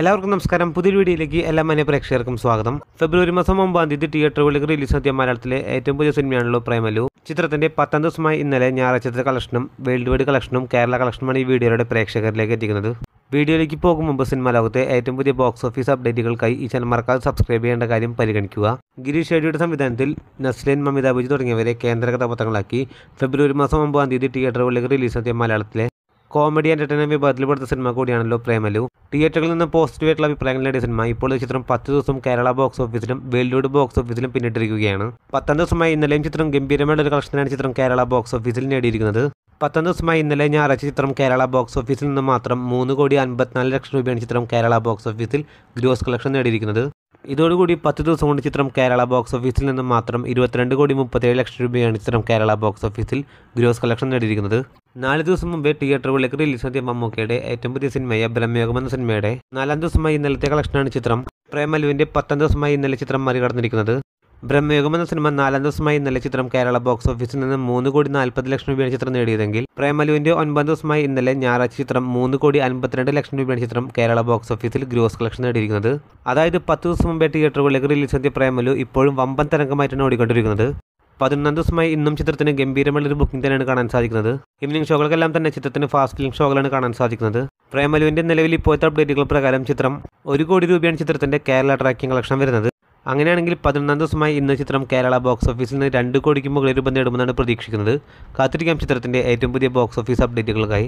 എല്ലാവർക്കും നമസ്കാരം പുതിയൊരു വീഡിയോയിലേക്ക് എല്ലാ മാന്യ പ്രേക്ഷകർക്കും സ്വാഗതം ഫെബ്രുവരി മാസം ഒമ്പതാം തീയതി തിയേറ്ററുകളിലേക്ക് നടത്തിയ മലയാളത്തിലെ ഏറ്റവും പുതിയ സിനിമയാണല്ലോ പ്രേമലു ചിത്രത്തിന്റെ പത്താം ദിവസമായി ഇന്നലെ ഞായറാഴ്ചത്തെ കളക്ഷനും വേൾഡ് വൈഡ് കളക്ഷനും കേരള കളക്ഷനുമാണ് ഈ വീഡിയോയുടെ പ്രേക്ഷകരിലേക്ക് എത്തിക്കുന്നത് വീഡിയോയിലേക്ക് പോകും മുമ്പ് സിനിമ ലോകത്തെ ഏറ്റവും പുതിയ ബോക്സ് ഓഫീസ് അപ്ഡേറ്റുകൾക്കായി ഈ ചാനൽ മറക്കാതെ സബ്സ്ക്രൈബ് ചെയ്യേണ്ട കാര്യം പരിഗണിക്കുക ഗിരീഷ് ഷെഡിയുടെ സംവിധാനത്തിൽ നസ്ലിൻ മമിതാ ബുജി തുടങ്ങിയവരെ കേന്ദ്ര കഥാപാത്രങ്ങളാക്കി ഫെബ്രുവരി മാസം ഒമ്പതാം തീയതി തിയേറ്ററുകളിലേക്ക് നടത്തിയ മലയാളത്തിലെ കോമഡി എൻ്റർടൈൻമെൻറ്റ് വിഭാഗത്തിൽപ്പെടുത്ത സിനിമ കൂടിയാണല്ലോ പ്രേമലു തിയേറ്ററിൽ നിന്ന് പോസിറ്റീവ് ആയിട്ടുള്ള അഭിപ്രായങ്ങൾ നേടിയ സിനിമ ഇപ്പോൾ ഈ ചിത്രം പത്ത് ദിവസം കേരള ബോക്സ് ഓഫീസിലും വെല്ലൂഡ് ബോക്സ് ഓഫീസിലും പിന്നിട്ടിരിക്കുകയാണ് പത്താം ദിവസമായി ഇന്നലെയും ചിത്രം ഗംഭീരമായിട്ടൊരു ഒരു കളക്ഷനാണ് ചിത്രം കേരള ബോക്സ് ഓഫീസിൽ നേടിയിരിക്കുന്നത് പത്താം ദിവസമായി ഇന്നലെ ഞായറാഴ്ച ചിത്രം കേരള ബോക്സ് ഓഫീസിൽ നിന്ന് മാത്രം മൂന്ന് കോടി അൻപത്തിനാല് ലക്ഷം രൂപയാണ് ചിത്രം കേരള ബോക്സ് ഓഫീസിൽ ഗ്രോസ് കളക്ഷൻ നേടിയിരിക്കുന്നത് ഇതോടുകൂടി പത്ത് ദിവസം കൊണ്ട് ചിത്രം കേരള ബോക്സ് ഓഫീസിൽ നിന്ന് മാത്രം ഇരുപത്തിരണ്ട് കോടി മുപ്പത്തേഴ് ലക്ഷം രൂപയാണ് ചിത്രം കേരള ബോക്സ് ഓഫീസിൽ ഗ്രോസ് കളക്ഷൻ നേടിയിരിക്കുന്നത് നാല് ദിവസം മുമ്പ് തിയേറ്ററുകളിലേക്ക് നടത്തിയ മമ്മൂക്കയുടെ ഏറ്റവും പുതിയ സിനിമയായ ബ്രഹ്മയോഗം എന്ന സിനിമയുടെ നാലാം ദിവസമായി ഇന്നലത്തെ കളക്ഷനാണ് ചിത്രം പ്രേമലുവിന്റെ പത്താം ദിവസമായി ഇന്നലെ ചിത്രം മറികടന്നിരിക്കുന്നത് ബ്രഹ്മയോഗം എന്ന സിനിമ നാലാം ദിവസമായി ഇന്നലെ ചിത്രം കേരള ബോക്സ് ഓഫീസിൽ നിന്ന് മൂന്ന് കോടി നാൽപ്പത് ലക്ഷം രൂപയാണ് ചിത്രം നേടിയതെങ്കിൽ പ്രേമലുവിന്റെ ഒൻപത് ദിവസമായി ഇന്നലെ ഞായറാഴ്ച ചിത്രം മൂന്ന് കോടി അൻപത്തിരണ്ട് ലക്ഷം രൂപയാണ് ചിത്രം കേരള ബോക്സ് ഓഫീസിൽ ഗ്രോസ് കളക്ഷൻ നേടിയിരിക്കുന്നത് അതായത് പത്ത് ദിവസം മുമ്പേ തിയേറ്ററുകളിലേക്ക് റിലീസ് എത്തിയ പ്രേമലു ഇപ്പോഴും വമ്പൻ തരംഗമായിട്ടാണ് ഓടിക്കൊണ്ടിരിക്കുന്നത് പതിനൊന്നാം ദിവസമായി ഇന്നും ചിത്രത്തിന് ഗംഭീരമുള്ള ഒരു ബുക്കിംഗ് തന്നെയാണ് കാണാൻ സാധിക്കുന്നത് ഈവനിംഗ് ഷോകൾക്കെല്ലാം തന്നെ ചിത്രത്തിന് ഫാസ്റ്റ് ഫിലിം ഷോകളാണ് കാണാൻ സാധിക്കുന്നത് പ്രേമലുവിന്റെ നിലവിൽ ഇപ്പോഴത്തെ അപ്ഡേറ്റുകൾ പ്രകാരം ചിത്രം ഒരു കോടി രൂപയാണ് ചിത്രത്തിന്റെ കേരള ട്രാക്കിംഗ് കളക്ഷൻ വരുന്നത് അങ്ങനെയാണെങ്കിൽ പതിനൊന്നാം ദിവസമായി ഇന്ന് ചിത്രം കേരള ബോക്സ് ഓഫീസിൽ നിന്ന് രണ്ട് കോടിക്ക് മുകളിൽ രൂപ നേടുമെന്നാണ് പ്രതീക്ഷിക്കുന്നത് കാത്തിരിക്കാം ചിത്രത്തിന്റെ ഏറ്റവും പുതിയ ബോക്സ് ഓഫീസ് അപ്ഡേറ്റുകൾക്കായി